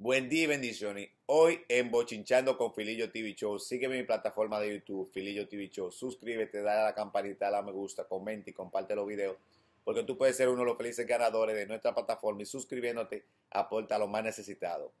Buen día y bendiciones. Hoy en Bochinchando con Filillo TV Show. Sígueme en mi plataforma de YouTube, Filillo TV Show. Suscríbete, dale a la campanita, dale me gusta, comenta y comparte los videos. Porque tú puedes ser uno de los felices ganadores de nuestra plataforma y suscribiéndote aporta a los más necesitados.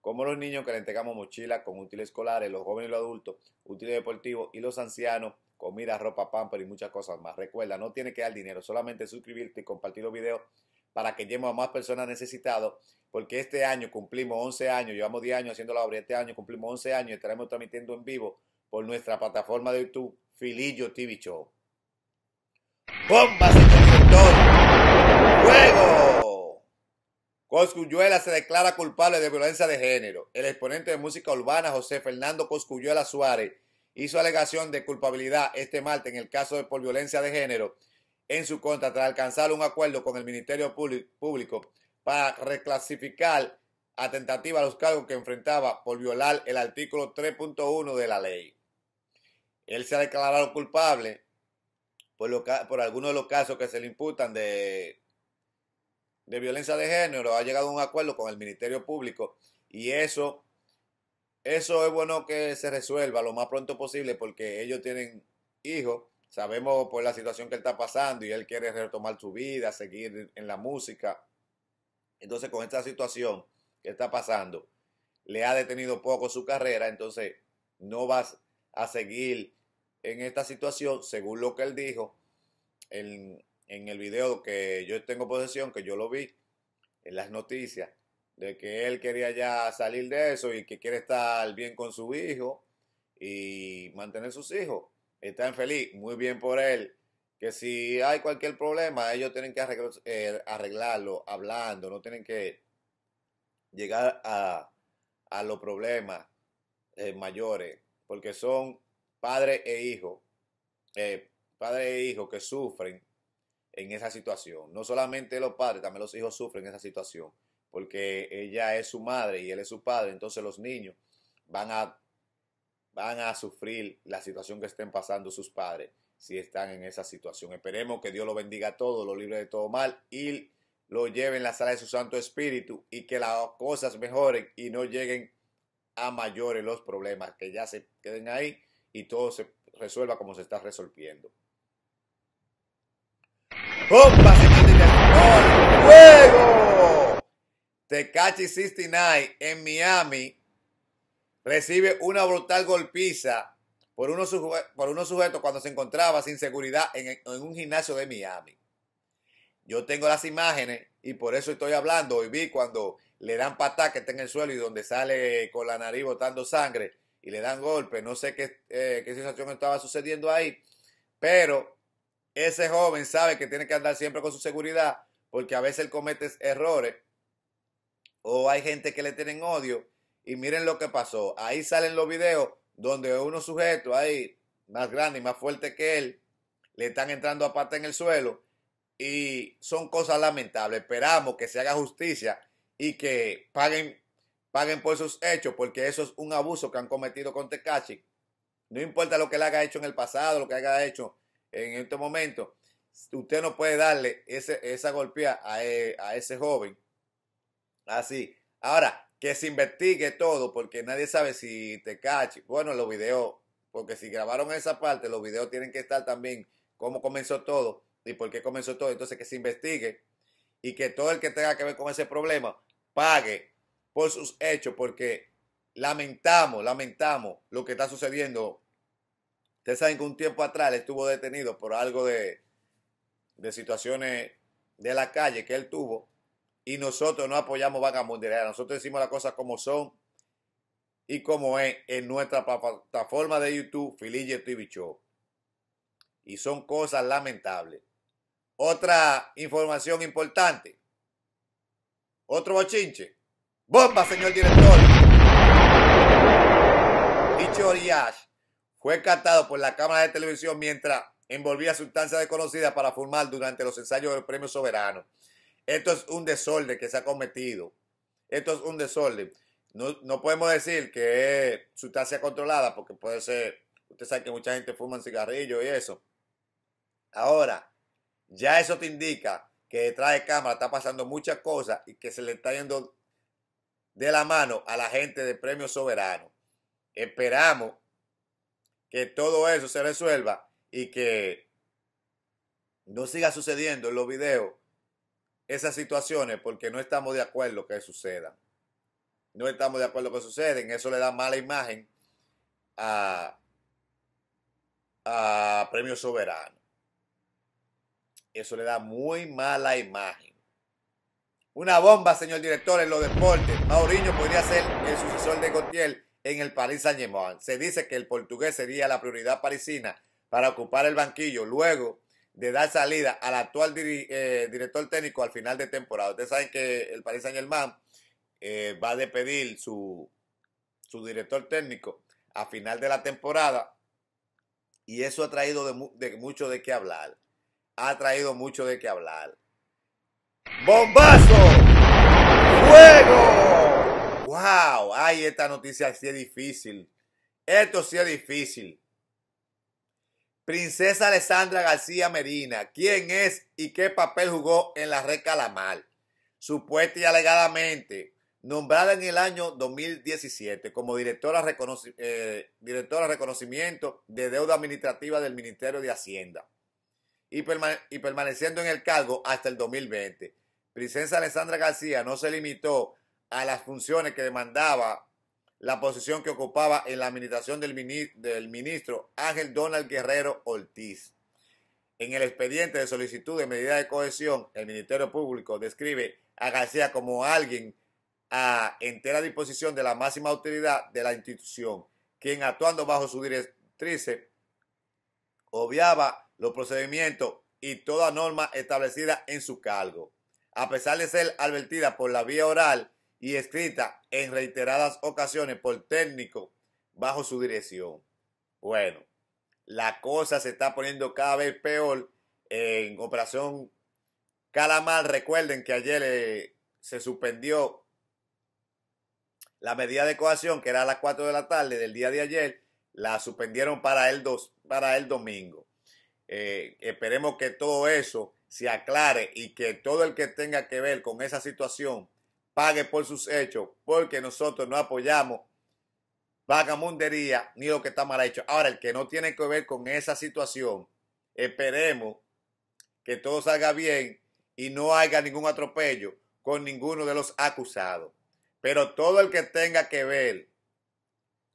Como los niños que le entregamos mochilas con útiles escolares, los jóvenes y los adultos, útiles deportivos y los ancianos, comida, ropa, pamper y muchas cosas más. Recuerda, no tiene que dar dinero, solamente suscribirte y compartir los videos para que lleguemos a más personas necesitadas, porque este año cumplimos 11 años, llevamos 10 años haciendo la obra, este año cumplimos 11 años y estaremos transmitiendo en vivo por nuestra plataforma de YouTube, Filillo TV Show. ¡Bombas en el ¡Fuego! Coscuyuela se declara culpable de violencia de género. El exponente de música urbana José Fernando Coscuyuela Suárez hizo alegación de culpabilidad este martes en el caso de por violencia de género en su contra tras alcanzar un acuerdo con el Ministerio Público para reclasificar a tentativa los cargos que enfrentaba por violar el artículo 3.1 de la ley. Él se ha declarado culpable por, algunos de los casos que se le imputan de, violencia de género. Ha llegado a un acuerdo con el Ministerio Público y eso, eso es bueno que se resuelva lo más pronto posible porque ellos tienen hijos Sabemos por pues, la situación que él está pasando y él quiere retomar su vida, seguir en la música. Entonces, con esta situación que está pasando, le ha detenido poco su carrera, entonces no vas a seguir en esta situación, según lo que él dijo en, en el video que yo tengo posesión, que yo lo vi en las noticias, de que él quería ya salir de eso y que quiere estar bien con su hijo y mantener sus hijos están feliz, muy bien por él. Que si hay cualquier problema, ellos tienen que eh, arreglarlo hablando, no tienen que llegar a, los problemas eh, mayores, porque son padre e hijo, eh, padre e hijo que sufren en esa situación. No solamente los padres, también los hijos sufren en esa situación, porque ella es su madre y él es su padre, entonces los niños van a van a sufrir la situación que estén pasando sus padres si están en esa situación. Esperemos que Dios lo bendiga a todos, lo libre de todo mal y lo lleve en la sala de su Santo Espíritu y que las cosas mejoren y no lleguen a mayores los problemas, que ya se queden ahí y todo se resuelva como se está resolviendo. ¡Opa! ¡Se ¡Fuego! Tecachi 69 en Miami recibe una brutal golpiza por unos, por unos sujetos cuando se encontraba sin seguridad en, un gimnasio de Miami. Yo tengo las imágenes y por eso estoy hablando. Hoy vi cuando le dan patas que está en el suelo y donde sale con la nariz botando sangre y le dan golpe. No sé qué, eh, qué situación estaba sucediendo ahí, pero ese joven sabe que tiene que andar siempre con su seguridad porque a veces él comete errores o hay gente que le tienen odio y miren lo que pasó. Ahí salen los videos donde unos sujeto ahí, más grande y más fuerte que él, le están entrando a pata en el suelo. Y son cosas lamentables. Esperamos que se haga justicia y que paguen, paguen por sus hechos, porque eso es un abuso que han cometido con Tecachi. No importa lo que le haya hecho en el pasado, lo que haya hecho en este momento, usted no puede darle esa golpea a, e, a ese joven. Así. Ahora, que se investigue todo, porque nadie sabe si te cache Bueno, los videos, porque si grabaron esa parte, los videos tienen que estar también cómo comenzó todo y por qué comenzó todo. Entonces, que se investigue y que todo el que tenga que ver con ese problema pague por sus hechos, porque lamentamos, lamentamos lo que está sucediendo. Ustedes saben que un tiempo atrás estuvo detenido por algo de situaciones de la calle que él tuvo y nosotros no apoyamos vagabundería. Nosotros decimos las cosas como son y como es en nuestra plataforma de YouTube, Filipe TV Show. Y son cosas lamentables. Otra información importante. Otro bochinche. Bomba, señor director. Dicho Oriash fue captado por la cámara de televisión mientras envolvía sustancias desconocidas para fumar durante los ensayos del Premio Soberano. Esto es un desorden que se ha cometido. Esto es un desorden. No, podemos decir que es sustancia controlada porque puede ser, usted sabe que mucha gente fuma cigarrillos cigarrillo y eso. Ahora, ya eso te indica que detrás de cámara está pasando muchas cosas y que se le está yendo de la mano a la gente de Premio Soberano. Esperamos que todo eso se resuelva y que no siga sucediendo en los videos esas situaciones porque no estamos de acuerdo que suceda No estamos de acuerdo que suceden. Eso le da mala imagen a, Premio Soberano. Eso le da muy mala imagen. Una bomba, señor director, en los deportes. Mauriño podría ser el sucesor de Gautier en el Paris Saint-Germain. Se dice que el portugués sería la prioridad parisina para ocupar el banquillo. Luego de dar salida al actual eh, director técnico al final de temporada. Ustedes saben que el Paris Saint Germain eh, va a despedir su, su director técnico a final de la temporada y eso ha traído de, mucho de qué hablar. Ha traído mucho de qué hablar. ¡Bombazo! ¡Fuego! ¡Wow! Ay, esta noticia sí es difícil. Esto sí es difícil. Princesa Alessandra García Medina, ¿quién es y qué papel jugó en la red Calamar? Supuesta y alegadamente, nombrada en el año 2017 como eh, directora, de reconocimiento de deuda administrativa del Ministerio de Hacienda y, y permaneciendo en el cargo hasta el 2020. Princesa Alessandra García no se limitó a las funciones que demandaba la posición que ocupaba en la administración del ministro, Ángel Donald Guerrero Ortiz. En el expediente de solicitud de medida de cohesión, el Ministerio Público describe a García como alguien a entera disposición de la máxima autoridad de la institución, quien actuando bajo su directriz obviaba los procedimientos y toda norma establecida en su cargo. A pesar de ser advertida por la vía oral y escrita en reiteradas ocasiones por técnico bajo su dirección. Bueno, la cosa se está poniendo cada vez peor en Operación Calamar. Recuerden que ayer eh, se suspendió la medida de coacción, que era a las 4 de la tarde del día de ayer, la suspendieron para el, para el domingo. Eh, esperemos que todo eso se aclare y que todo el que tenga que ver con esa situación pague por sus hechos, porque nosotros no apoyamos vagamundería ni lo que está mal hecho. Ahora, el que no tiene que ver con esa situación, esperemos que todo salga bien y no haya ningún atropello con ninguno de los acusados. Pero todo el que tenga que ver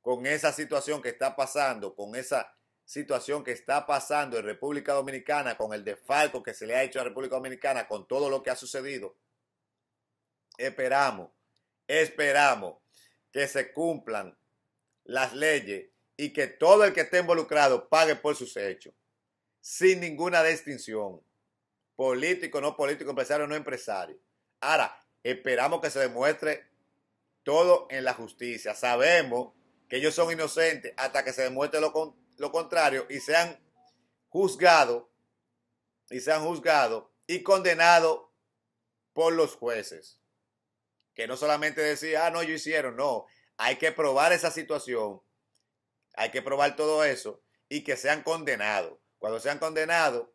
con esa situación que está pasando, con esa situación que está pasando en República Dominicana, con el desfalco que se le ha hecho a República Dominicana, con todo lo que ha sucedido, esperamos, esperamos que se cumplan las leyes y que todo el que esté involucrado pague por sus hechos, sin ninguna distinción, político, no político, empresario, no empresario. Ahora, esperamos que se demuestre todo en la justicia. Sabemos que ellos son inocentes hasta que se demuestre lo, contrario y sean juzgados y sean juzgados y condenados por los jueces. Que no solamente decir, ah, no, yo hicieron, no. Hay que probar esa situación, hay que probar todo eso y que sean condenados. Cuando sean condenados,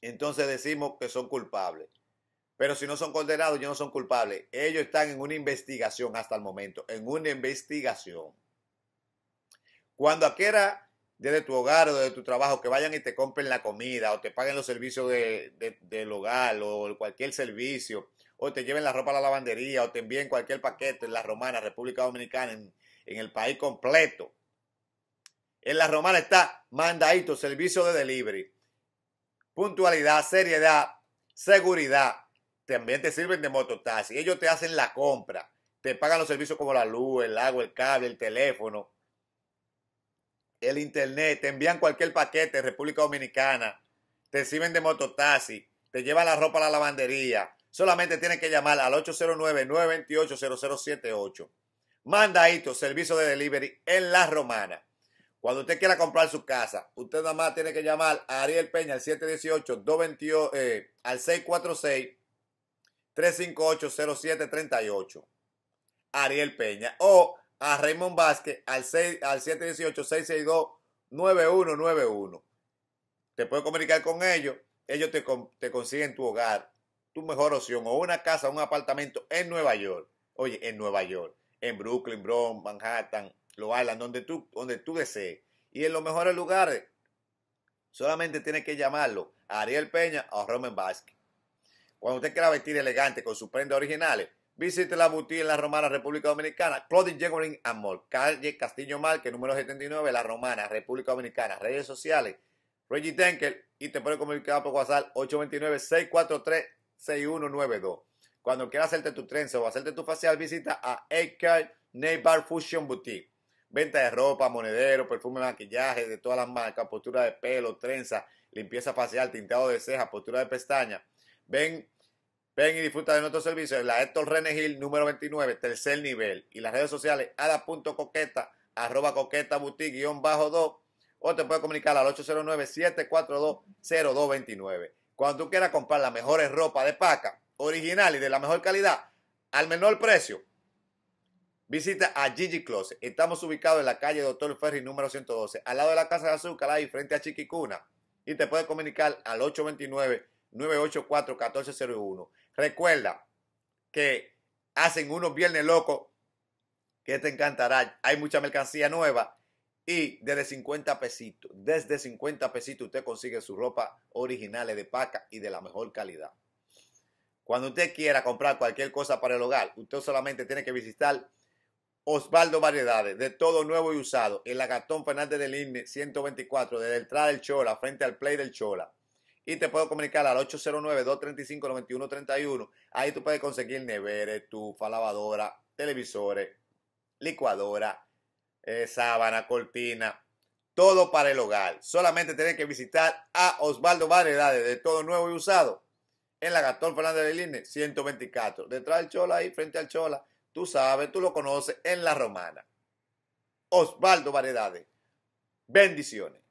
entonces decimos que son culpables. Pero si no son condenados, ellos no son culpables. Ellos están en una investigación hasta el momento, en una investigación. Cuando quiera desde tu hogar o desde tu trabajo que vayan y te compren la comida o te paguen los servicios del hogar o cualquier servicio o te lleven la ropa a la lavandería, o te envían cualquier paquete en la Romana, República Dominicana, en, el país completo. En la Romana está mandadito, servicio de delivery, puntualidad, seriedad, seguridad. También te sirven de mototaxi. Ellos te hacen la compra, te pagan los servicios como la luz, el agua, el cable, el teléfono, el internet, te envían cualquier paquete, República Dominicana, te sirven de mototaxi, te llevan la ropa a la lavandería, Solamente tiene que llamar al 809-928-0078. Mandadito, servicio de delivery en La Romana. Cuando usted quiera comprar su casa, usted nada más tiene que llamar a Ariel Peña al 718-228, eh, al 646-358-0738. Ariel Peña. O a Raymond Vázquez al, al 718-662-9191. Te puede comunicar con ellos. Ellos te, te consiguen tu hogar mejor opción o una casa, un apartamento en Nueva York. Oye, en Nueva York, en Brooklyn, Bronx, Manhattan, lo Island, donde tú, donde tú desees. Y en los mejores lugares, solamente tienes que llamarlo Ariel Peña o Roman Vázquez. Cuando usted quiera vestir elegante con sus prendas originales, visite la boutique en la Romana, República Dominicana, Clothing and Amor, calle Castillo Marque, número 79, La Romana, República Dominicana, redes sociales, Reggie Denkel, y te puede comunicar por WhatsApp 829 643 6192. Cuando quieras hacerte tu trenza o hacerte tu facial, visita a Eckart Neighbor Fusion Boutique. Venta de ropa, monedero, perfume, maquillaje de todas las marcas, postura de pelo, trenza, limpieza facial, tintado de cejas, postura de pestaña. Ven, ven y disfruta de nuestro servicio en la Héctor René Gil, número 29, tercer nivel. Y las redes sociales ada.coqueta, arroba coqueta boutique, guión bajo 2. O te puede comunicar al 809-742-0229. Cuando tú quieras comprar las mejores ropa de paca, original y de la mejor calidad, al menor precio, visita a Gigi Closet. Estamos ubicados en la calle Doctor Ferry número 112, al lado de la Casa de Azúcar, ahí frente a Chiquicuna. Y te puedes comunicar al 829-984-1401. Recuerda que hacen unos viernes locos que te encantará. Hay mucha mercancía nueva y desde 50 pesitos, desde 50 pesitos usted consigue su ropa originales de paca y de la mejor calidad. Cuando usted quiera comprar cualquier cosa para el hogar, usted solamente tiene que visitar Osvaldo Variedades, de todo nuevo y usado, en la Gastón Fernández del INE 124, desde el entrada del Chola, frente al Play del Chola. Y te puedo comunicar al 809-235-9131. Ahí tú puedes conseguir nevera, tufa, lavadora, televisores, licuadora, eh, sábana, cortina, todo para el hogar. Solamente tenés que visitar a Osvaldo Variedades de todo nuevo y usado en la Gastón Fernández de Line 124. Detrás del Chola, ahí frente al Chola, tú sabes, tú lo conoces en la Romana. Osvaldo Variedades. Bendiciones.